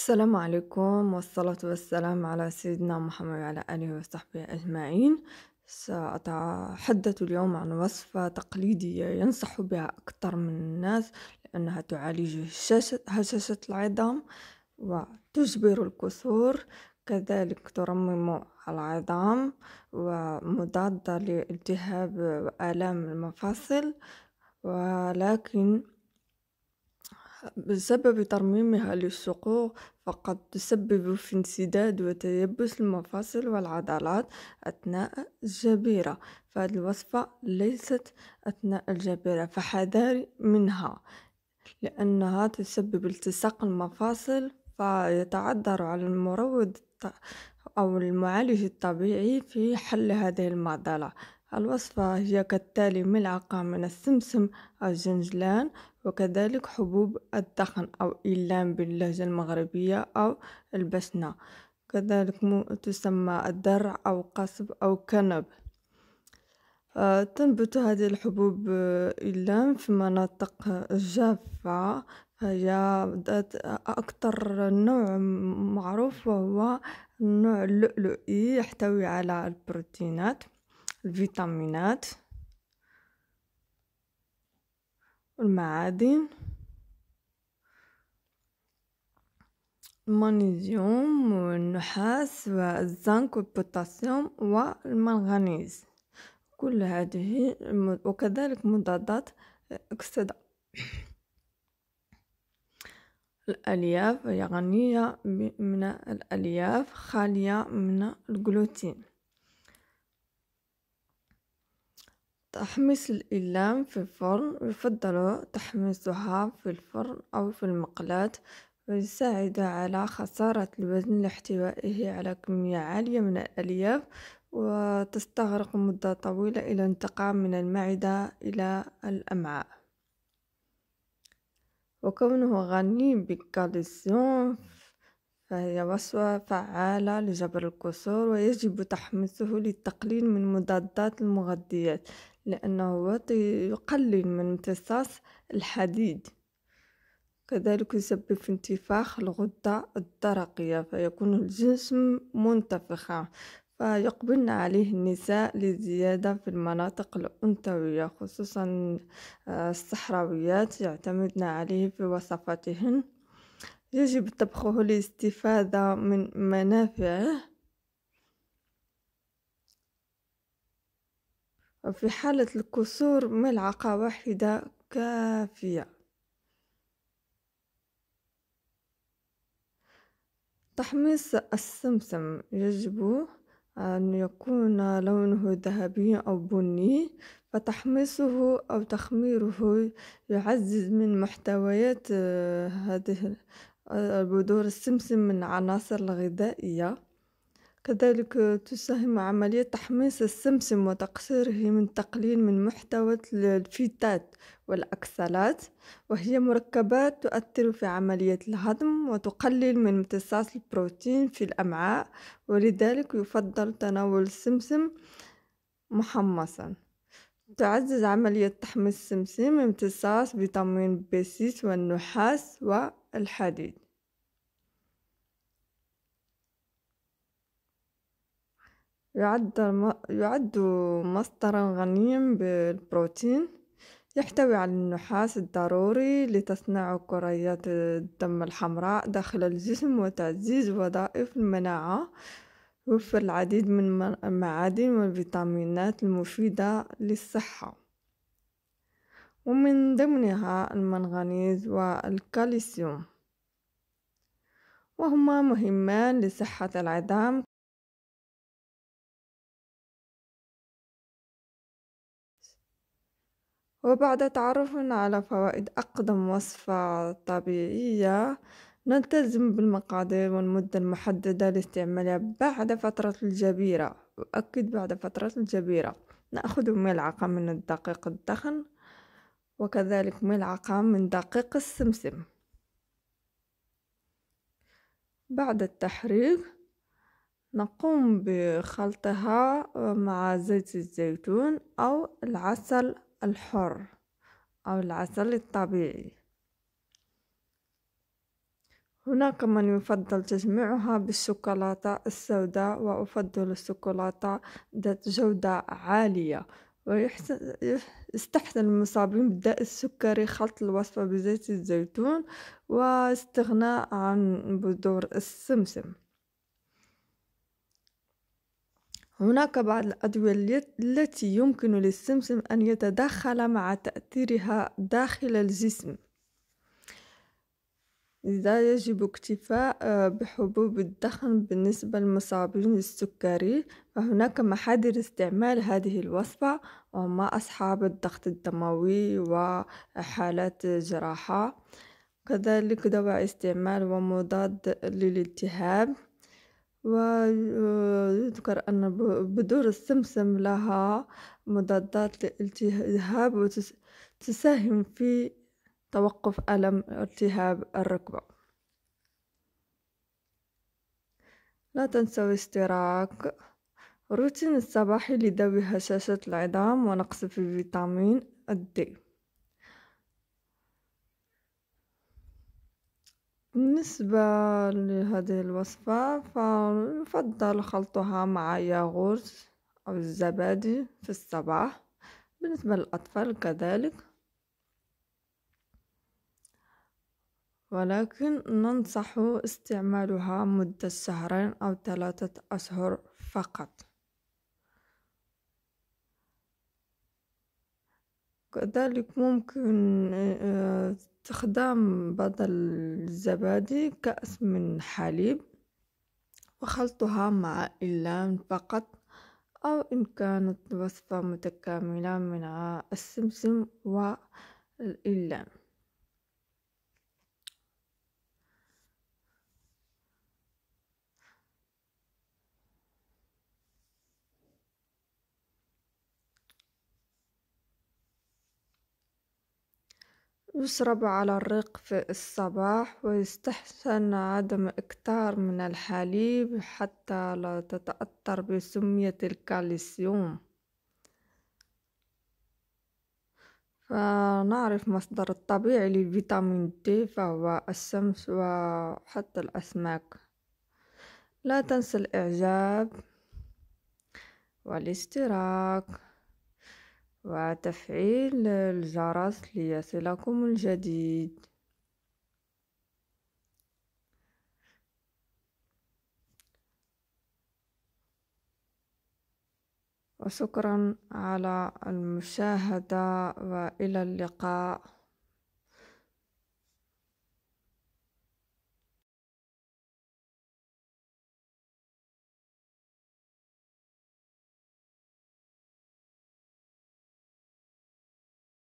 السلام عليكم والصلاة والسلام على سيدنا محمد وعلى آله وصحبه أجمعين سأتحدث اليوم عن وصفة تقليدية ينصح بها أكثر من الناس لأنها تعالج هشاشة العظام وتجبر الكسور كذلك ترمم العظام ومضادة لالتهاب وآلام المفاصل ولكن بسبب ترميمها للصقور فقد تسبب في انسداد وتيبس المفاصل والعضلات أثناء الجبيرة فهذه الوصفة ليست أثناء الجبيرة فحذاري منها لأنها تسبب التصاق المفاصل فيتعذر على المروض أو المعالج الطبيعي في حل هذه المعضلة الوصفة هي كالتالي ملعقة من السمسم الجنجلان وكذلك حبوب الدخن أو إيلام باللهجة المغربية أو البسنة كذلك تسمى الدرع أو قصب أو كنب آه تنبت هذه الحبوب آه، إيلام في مناطق جافة فهي آه، أكثر نوع معروف وهو النوع اللؤلؤي يحتوي على البروتينات الفيتامينات والمعادن المغنيسيوم والنحاس والزنك والبوتاسيوم والمنغنيز كل هذه وكذلك مضادات الاكسده الألياف هي غنية من الألياف خالية من الجلوتين تحميص الإلام في الفرن يفضل تحميصها في الفرن أو في المقلاة ويساعد على خسارة الوزن لاحتوائه على كمية عالية من الألياف وتستغرق مدة طويلة إلى انتقاء من المعدة إلى الأمعاء وكونه غني بالكالسيوم فهي وصفة فعالة لجبر الكسور ويجب تحميصه للتقليل من مضادات المغذيات لأنه يقلل من امتصاص الحديد كذلك يسبب في انتفاخ الغدة الدرقية فيكون الجسم منتفخا فيقبلن عليه النساء لزيادة في المناطق الأنثوية خصوصا آه، الصحراويات يعتمدن عليه في وصفاتهن يجب طبخه لاستفادة من منافعه في حالة الكسور ملعقة واحدة كافية تحميص السمسم يجب أن يكون لونه ذهبي أو بني فتحميصه أو تخميره يعزز من محتويات آه، هذه آه، بذور السمسم من عناصر غذائية كذلك تساهم عملية تحميص السمسم وتقصيره من تقليل من محتوى الفيتات والأكسالات وهي مركبات تؤثر في عملية الهضم وتقلل من امتصاص البروتين في الأمعاء ولذلك يفضل تناول السمسم محمصا تعزز عملية تحميص السمسم امتصاص فيتامين بي 6 والنحاس والحديد يعد الم... يعد مصدرا غنيا بالبروتين يحتوي على النحاس الضروري لتصنيع كريات الدم الحمراء داخل الجسم وتعزيز وظائف المناعة يوفر العديد من المعادن والفيتامينات المفيدة للصحة ومن ضمنها المنغنيز والكالسيوم وهما مهمان لصحة العظام وبعد تعرفنا على فوائد أقدم وصفة طبيعية نلتزم بالمقادير والمدة المحددة لاستعمالها بعد فترة الجبيرة أؤكد بعد فترة الجبيرة نأخذ ملعقة من الدقيق الدخن وكذلك ملعقة من دقيق السمسم بعد التحريك نقوم بخلطها مع زيت الزيتون أو العسل الحر أو العسل الطبيعي هناك من يفضل تجميعها بالشوكولاتة السوداء وأفضل الشوكولاتة ذات جودة عالية ويستحسن المصابين بداء السكري خلط الوصفة بزيت الزيتون واستغناء عن بذور السمسم هناك بعض الأدوية التي يمكن للسمسم أن يتدخل مع تأثيرها داخل الجسم لذا يجب اكتفاء بحبوب الدخن بالنسبة للمصابين بالسكري فهناك محاذر استعمال هذه الوصفة وما أصحاب الضغط الدموي وحالات جراحة كذلك دواء استعمال ومضاد للالتهاب ويذكر أن بذور السمسم لها مضادات للالتهاب وتساهم في توقف ألم التهاب الركبة لا تنسوا اشتراك روتين الصباحي لذوي هشاشة العظام ونقص في فيتامين الدي بالنسبة لهذه الوصفة فنفضل خلطها مع ياغورت أو الزبادي في الصباح بالنسبة للأطفال كذلك ولكن ننصح استعمالها مدة شهرين أو ثلاثة أشهر فقط كذلك ممكن آه، استخدام بعض الزبادي كأس من حليب وخلطها مع اللان فقط أو إن كانت وصفة متكاملة من السمسم والإلام يشرب على الريق في الصباح ويستحسن عدم إكتار من الحليب حتى لا تتأثر بسمية الكالسيوم فنعرف مصدر الطبيعي للفيتامين د فهو الشمس وحتى الأسماك لا تنسى الإعجاب والاشتراك وتفعيل الجرس ليصلكم الجديد وشكرا على المشاهدة وإلى اللقاء